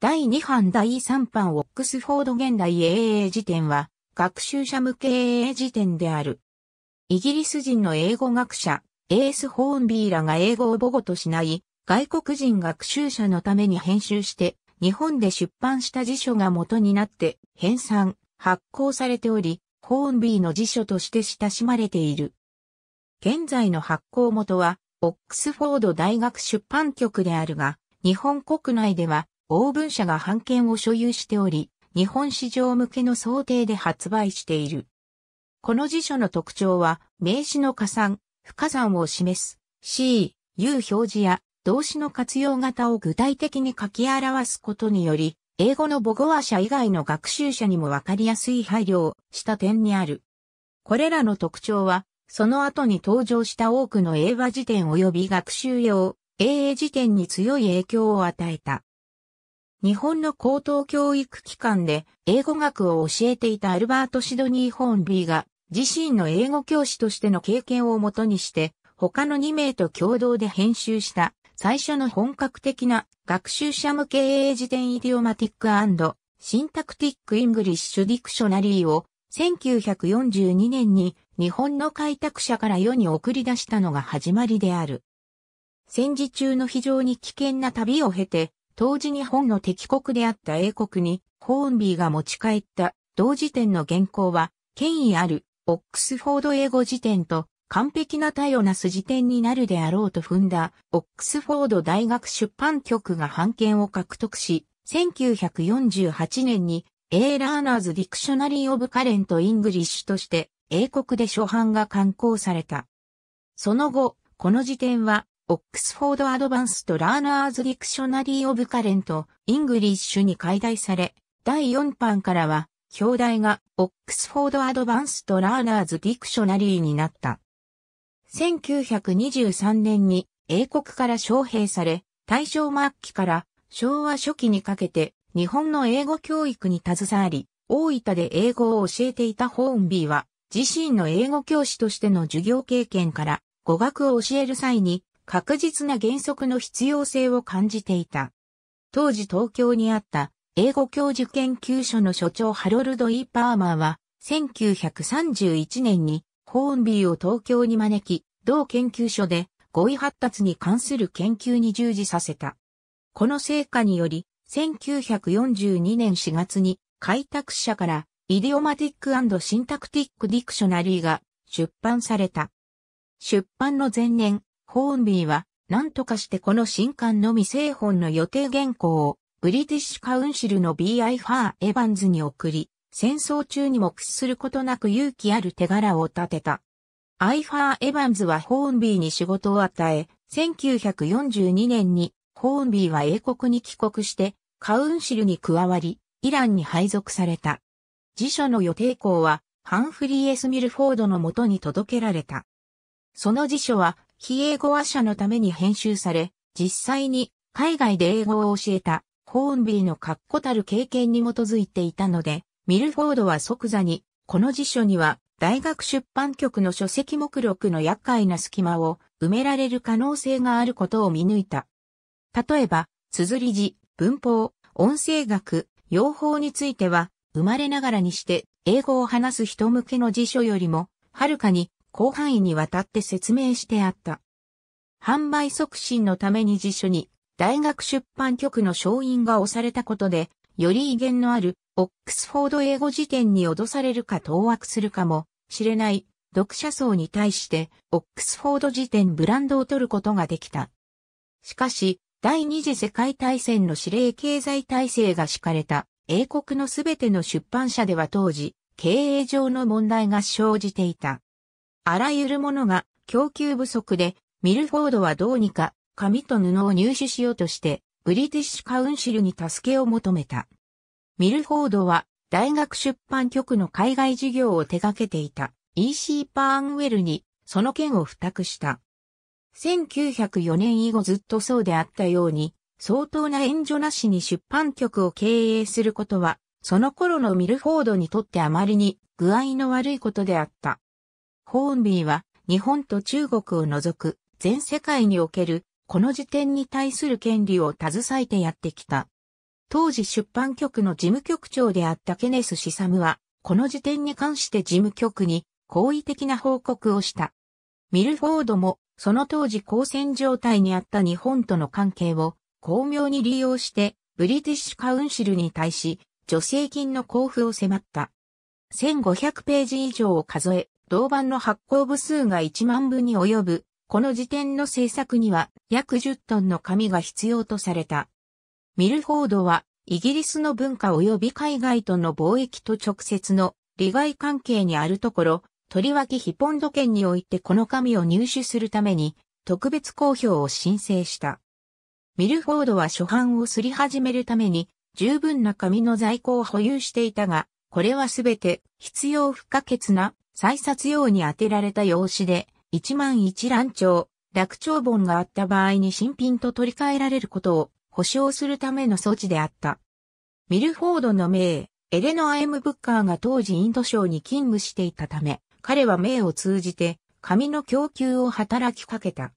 第2版第3版オックスフォード現代英英辞典は、学習者向け英英辞典である。イギリス人の英語学者、エース・ホーンビーらが英語を母語としない外国人学習者のために編集して、日本で出版した辞書が元になって編纂、発行されており、ホーンビーの辞書として親しまれている。現在の発行元は、オックスフォード大学出版局であるが、日本国内ではオーブン社が版権を所有しており、日本市場向けの想定で発売している。この辞書の特徴は、名詞の加算、不加算を示す C、U 表示や動詞の活用型を具体的に書き表すことにより、英語の母語話者以外の学習者にもわかりやすい配慮をした点にある。これらの特徴は、その後に登場した多くの英和辞典及び学習用、英英辞典に強い影響を与えた。日本の高等教育機関で英語学を教えていたアルバート・シドニー・ホーンリーが自身の英語教師としての経験をもとにして他の2名と共同で編集した最初の本格的な学習者向け英辞典イディオマティックシンタクティック・イングリッシュ・ディクショナリーを1942年に日本の開拓者から世に送り出したのが始まりである。戦時中の非常に危険な旅を経て、当時日本の敵国であった英国に、ホーンビーが持ち帰った同時点の原稿は、権威あるオックスフォード英語辞典と完璧な多様なす辞典になるであろうと踏んだ、オックスフォード大学出版局が版権を獲得し、1948年に、A ラーナーズ・ディクショナリー・オブ・カレント・イングリッシュとして、英国で初版が刊行された。その後、この辞典は、オックスフォード・アドバンスト・ラーナーズ・ディクショナリー・オブ・カレント・イングリッシュに解題され、第4版からは、表題がオックスフォード・アドバンスト・ラーナーズ・ディクショナリーになった。1923年に英国から招聘され、大正末期から昭和初期にかけて日本の英語教育に携わり、大分で英語を教えていたホーンビーは、自身の英語教師としての授業経験から、語学を教える際に、確実な原則の必要性を感じていた。当時東京にあった英語教授研究所の所長ハロルド・イパーマーは1931年にホーンビーを東京に招き、同研究所で語彙発達に関する研究に従事させた。この成果により、1942年4月に開拓者からイディオマティックシンタクティック・ディクショナリーが出版された。出版の前年、ホーンビーは、何とかしてこの新刊の未製本の予定原稿を、ブリティッシュカウンシルの B.I. ファー・エヴァンズに送り、戦争中にも屈することなく勇気ある手柄を立てた。アイファー・エヴァンズはホーンビーに仕事を与え、1942年にホーンビーは英国に帰国して、カウンシルに加わり、イランに配属された。辞書の予定校は、ハンフリー・エス・ミルフォードのもとに届けられた。その辞書は、非英語話者のために編集され、実際に海外で英語を教えたコーンビーの確固たる経験に基づいていたので、ミルフォードは即座に、この辞書には大学出版局の書籍目録の厄介な隙間を埋められる可能性があることを見抜いた。例えば、綴り字、文法、音声学、用法については、生まれながらにして英語を話す人向けの辞書よりも、はるかに広範囲にわたって説明してあった。販売促進のために辞書に大学出版局の承印が押されたことで、より威厳のあるオックスフォード英語辞典に脅されるか当惑するかもしれない読者層に対してオックスフォード辞典ブランドを取ることができた。しかし、第二次世界大戦の指令経済体制が敷かれた英国のすべての出版社では当時、経営上の問題が生じていた。あらゆるものが供給不足で、ミルフォードはどうにか紙と布を入手しようとして、ブリティッシュカウンシルに助けを求めた。ミルフォードは大学出版局の海外事業を手掛けていた E.C. パーンウェルにその件を付託した。1904年以後ずっとそうであったように、相当な援助なしに出版局を経営することは、その頃のミルフォードにとってあまりに具合の悪いことであった。ホーンビーは日本と中国を除く全世界におけるこの時点に対する権利を携えてやってきた。当時出版局の事務局長であったケネス・シサムは、この時点に関して事務局に好意的な報告をした。ミルフォードも、その当時交戦状態にあった日本との関係を巧妙に利用して、ブリティッシュカウンシルに対し、助成金の交付を迫った。1500ページ以上を数え、銅板の発行部数が1万部に及ぶ、この時点の制作には約10トンの紙が必要とされた。ミルフォードは、イギリスの文化及び海外との貿易と直接の利害関係にあるところ、とりわけヒポンド県においてこの紙を入手するために、特別公表を申請した。ミルフォードは初版をすり始めるために、十分な紙の在庫を保有していたが、これはすべて必要不可欠な再撮用に当てられた用紙で、一万一乱帳、落帳本があった場合に新品と取り替えられることを保証するための措置であった。ミルフォードの名、エレノア・エム・ブッカーが当時インド省に勤務していたため、彼は名を通じて紙の供給を働きかけた。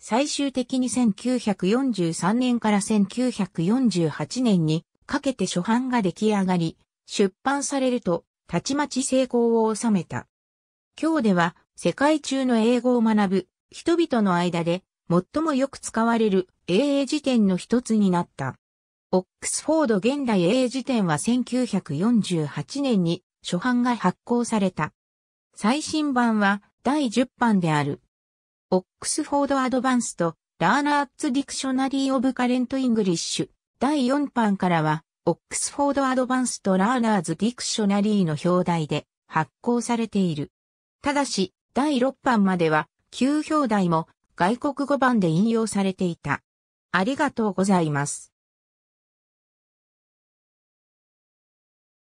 最終的に1943年から1948年にかけて初版が出来上がり、出版されると、たちまち成功を収めた。今日では世界中の英語を学ぶ人々の間で最もよく使われる英英辞典の一つになった。オックスフォード現代英英辞典は1948年に初版が発行された。最新版は第10版である。オックスフォードアドバンスとラーナーツディクショナリーオブカレントイングリッシュ第4版からはオックスフォードアドバンスとラーナーズディクショナリーの表題で発行されている。ただし、第6版までは、旧表題も外国語版で引用されていた。ありがとうございます。